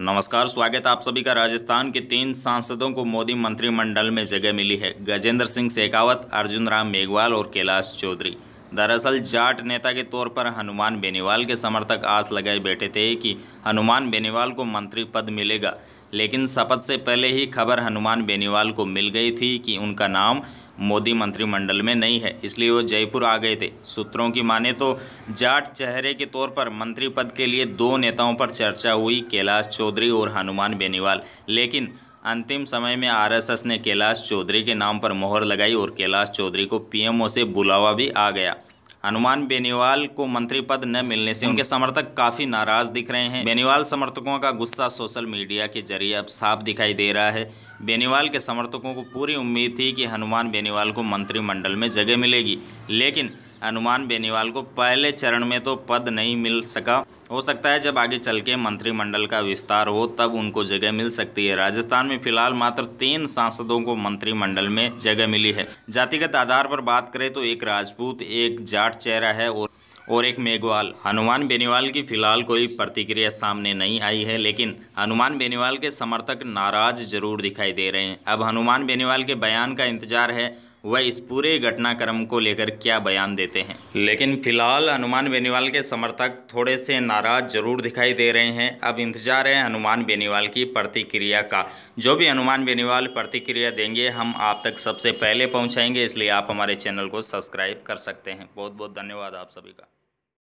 नमस्कार स्वागत आप सभी का राजस्थान के तीन सांसदों को मोदी मंत्रिमंडल में जगह मिली है गजेंद्र सिंह शेखावत अर्जुन राम मेघवाल और कैलाश चौधरी दरअसल जाट नेता के तौर पर हनुमान बेनीवाल के समर्थक आस लगाए बैठे थे कि हनुमान बेनीवाल को मंत्री पद मिलेगा लेकिन शपथ से पहले ही खबर हनुमान बेनीवाल को मिल गई थी कि उनका नाम मोदी मंत्रिमंडल में नहीं है इसलिए वो जयपुर आ गए थे सूत्रों की माने तो जाट चेहरे के तौर पर मंत्री पद के लिए दो नेताओं पर चर्चा हुई कैलाश चौधरी और हनुमान बेनीवाल लेकिन अंतिम समय में आरएसएस ने कैलाश चौधरी के नाम पर मोहर लगाई और कैलाश चौधरी को पीएमओ से बुलावा भी आ गया हनुमान बेनीवाल को मंत्री पद न मिलने से उनके समर्थक काफी नाराज दिख रहे हैं बेनीवाल समर्थकों का गुस्सा सोशल मीडिया के जरिए अब साफ दिखाई दे रहा है बेनीवाल के समर्थकों को पूरी उम्मीद थी कि हनुमान बेनीवाल को मंत्रिमंडल में जगह मिलेगी लेकिन हनुमान बेनीवाल को पहले चरण में तो पद नहीं मिल सका हो सकता है जब आगे चल के मंत्रिमंडल का विस्तार हो तब उनको जगह मिल सकती है राजस्थान में फिलहाल मात्र तीन सांसदों को मंत्रिमंडल में जगह मिली है जातिगत आधार पर बात करें तो एक राजपूत एक जाट चेहरा है और और एक मेघवाल हनुमान बेनीवाल की फिलहाल कोई प्रतिक्रिया सामने नहीं आई है लेकिन हनुमान बेनीवाल के समर्थक नाराज जरूर दिखाई दे रहे हैं अब हनुमान बेनीवाल के बयान का इंतजार है वह इस पूरे घटनाक्रम को लेकर क्या बयान देते हैं लेकिन फिलहाल हनुमान बेनीवाल के समर्थक थोड़े से नाराज जरूर दिखाई दे रहे हैं अब इंतजार है हनुमान बेनीवाल की प्रतिक्रिया का जो भी हनुमान बेनीवाल प्रतिक्रिया देंगे हम आप तक सबसे पहले पहुंचाएंगे इसलिए आप हमारे चैनल को सब्सक्राइब कर सकते हैं बहुत बहुत धन्यवाद आप सभी का